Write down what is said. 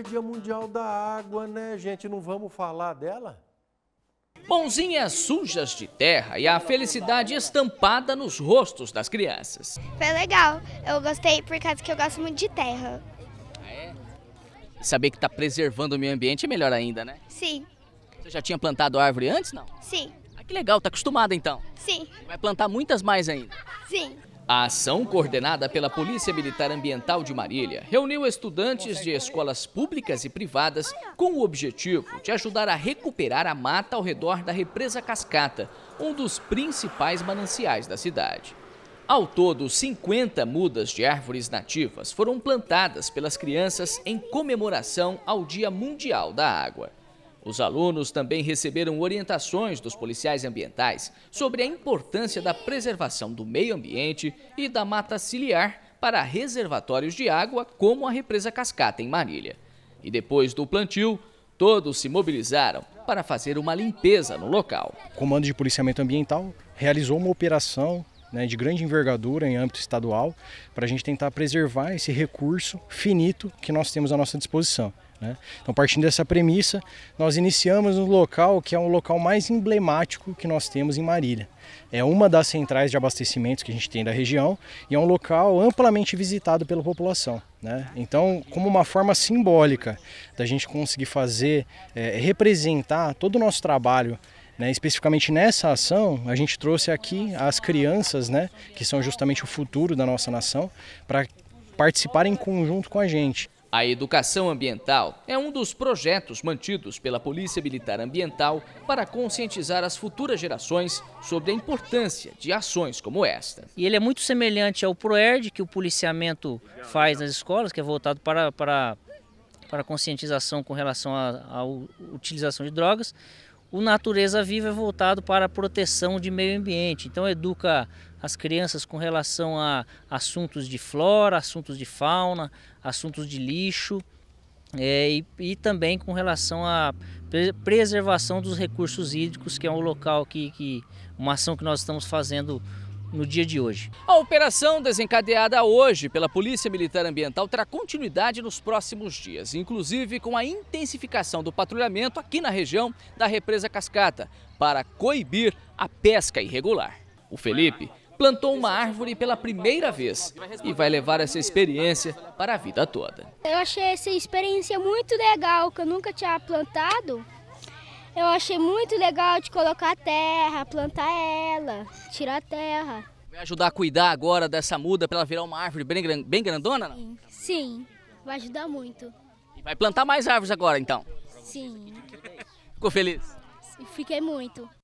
é Dia Mundial da Água, né, gente? Não vamos falar dela? Mãozinhas sujas de terra e a felicidade estampada nos rostos das crianças. Foi legal. Eu gostei por causa que eu gosto muito de terra. Ah, é. Saber que está preservando o meio ambiente é melhor ainda, né? Sim. Você já tinha plantado árvore antes, não? Sim. Ah, que legal, tá acostumada então? Sim. Vai plantar muitas mais ainda? Sim. A ação, coordenada pela Polícia Militar Ambiental de Marília, reuniu estudantes de escolas públicas e privadas com o objetivo de ajudar a recuperar a mata ao redor da Represa Cascata, um dos principais mananciais da cidade. Ao todo, 50 mudas de árvores nativas foram plantadas pelas crianças em comemoração ao Dia Mundial da Água. Os alunos também receberam orientações dos policiais ambientais sobre a importância da preservação do meio ambiente e da mata ciliar para reservatórios de água, como a represa Cascata, em Marília. E depois do plantio, todos se mobilizaram para fazer uma limpeza no local. O Comando de Policiamento Ambiental realizou uma operação né, de grande envergadura em âmbito estadual para a gente tentar preservar esse recurso finito que nós temos à nossa disposição. Né? Então, partindo dessa premissa, nós iniciamos no local que é um local mais emblemático que nós temos em Marília. É uma das centrais de abastecimento que a gente tem da região e é um local amplamente visitado pela população. Né? Então, como uma forma simbólica da gente conseguir fazer, é, representar todo o nosso trabalho né, especificamente nessa ação, a gente trouxe aqui as crianças, né, que são justamente o futuro da nossa nação, para participarem em conjunto com a gente. A educação ambiental é um dos projetos mantidos pela Polícia Militar Ambiental para conscientizar as futuras gerações sobre a importância de ações como esta. E ele é muito semelhante ao PROERD que o policiamento faz nas escolas, que é voltado para, para, para conscientização com relação à utilização de drogas. O Natureza Viva é voltado para a proteção de meio ambiente, então educa as crianças com relação a assuntos de flora, assuntos de fauna, assuntos de lixo é, e, e, também com relação à preservação dos recursos hídricos, que é um local que, que uma ação que nós estamos fazendo no dia de hoje. A operação desencadeada hoje pela Polícia Militar Ambiental terá continuidade nos próximos dias, inclusive com a intensificação do patrulhamento aqui na região da Represa Cascata, para coibir a pesca irregular. O Felipe plantou uma árvore pela primeira vez e vai levar essa experiência para a vida toda. Eu achei essa experiência muito legal, que eu nunca tinha plantado. Eu achei muito legal de colocar a terra, plantar ela, tirar a terra. Vai ajudar a cuidar agora dessa muda para ela virar uma árvore bem, bem grandona? Não? Sim, sim, vai ajudar muito. E vai plantar mais árvores agora então? Sim. Ficou feliz? Fiquei muito.